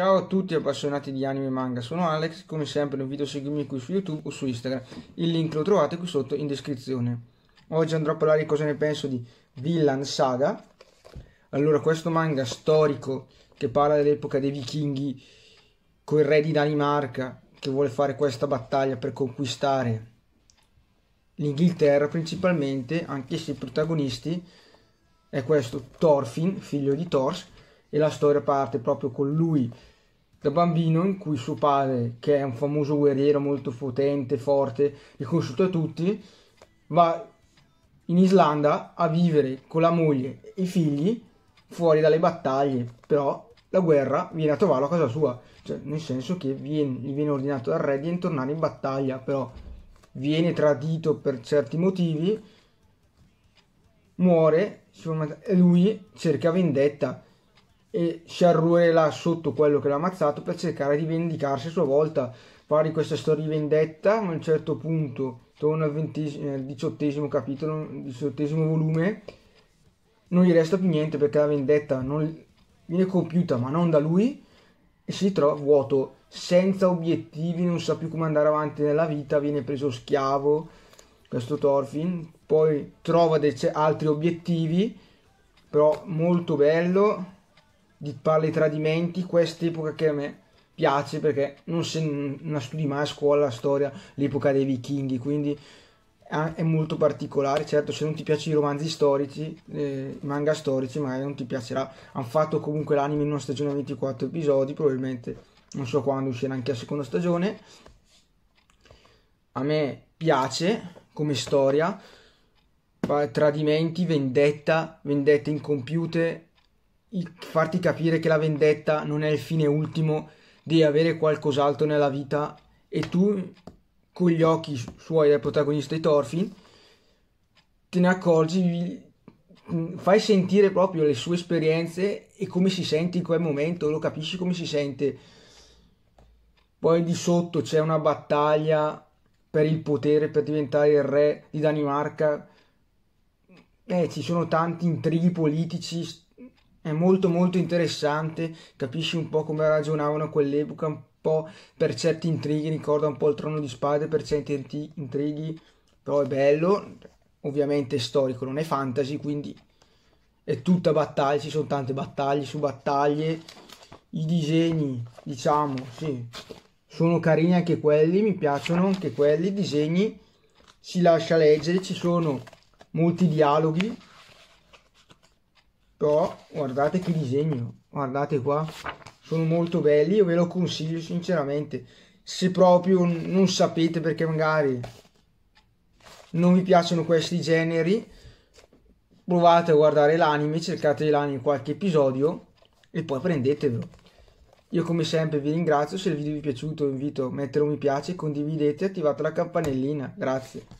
Ciao a tutti appassionati di anime e manga, sono Alex, come sempre invito a seguirmi qui su YouTube o su Instagram, il link lo trovate qui sotto in descrizione. Oggi andrò a parlare di cosa ne penso di Villan Saga. Allora, questo manga storico che parla dell'epoca dei vichinghi con il re di Danimarca che vuole fare questa battaglia per conquistare l'Inghilterra principalmente, anche se i protagonisti è questo Thorfinn, figlio di Thors, e la storia parte proprio con lui da bambino in cui suo padre, che è un famoso guerriero molto potente, forte, riconosciuto da tutti, va in Islanda a vivere con la moglie e i figli fuori dalle battaglie, però la guerra viene a trovarlo a casa sua, cioè nel senso che viene, gli viene ordinato dal re di tornare in battaglia, però viene tradito per certi motivi, muore e lui cerca vendetta e si arruela sotto quello che l'ha ammazzato per cercare di vendicarsi a sua volta. Pare questa storia di vendetta, ma a un certo punto, torna al, diciottesimo capitolo, diciottesimo volume, non gli resta più niente perché la vendetta non, viene compiuta ma non da lui e si trova vuoto, senza obiettivi, non sa più come andare avanti nella vita, viene preso schiavo, questo Thorfinn, poi trova dei, altri obiettivi, però molto bello, di parli tradimenti, quest'epoca che a me piace perché non, se, non studi mai a scuola la storia, l'epoca dei vichinghi, quindi è molto particolare. Certo, se non ti piacciono i romanzi storici, eh, i manga storici, magari non ti piacerà. Hanno fatto comunque l'anime in una stagione a 24 episodi, probabilmente non so quando uscirà anche la seconda stagione. A me piace come storia, tradimenti, vendetta, vendette incompiute, farti capire che la vendetta non è il fine ultimo, devi avere qualcos'altro nella vita e tu con gli occhi suoi del protagonista di Thorfinn te ne accorgi, mm, fai sentire proprio le sue esperienze e come si sente in quel momento, lo capisci come si sente. Poi di sotto c'è una battaglia per il potere, per diventare il re di Danimarca. Eh, ci sono tanti intrighi politici, è molto molto interessante, capisci un po' come ragionavano a quell'epoca, un po' per certi intrighi, ricorda un po' il trono di spade per certi inti- intrighi, però è bello, ovviamente è storico, non è fantasy, quindi è tutta battaglia, ci sono tante battaglie su battaglie, i disegni, diciamo, sì, sono carini anche quelli, mi piacciono anche quelli, i disegni si lascia leggere, ci sono molti dialoghi però guardate che disegno guardate qua sono molto belli io ve lo consiglio sinceramente se proprio non sapete perché magari non vi piacciono questi generi provate a guardare l'anime cercate l'anime in qualche episodio e poi prendetevelo io come sempre vi ringrazio se il video vi è piaciuto vi invito a mettere un mi piace condividete e attivate la campanellina grazie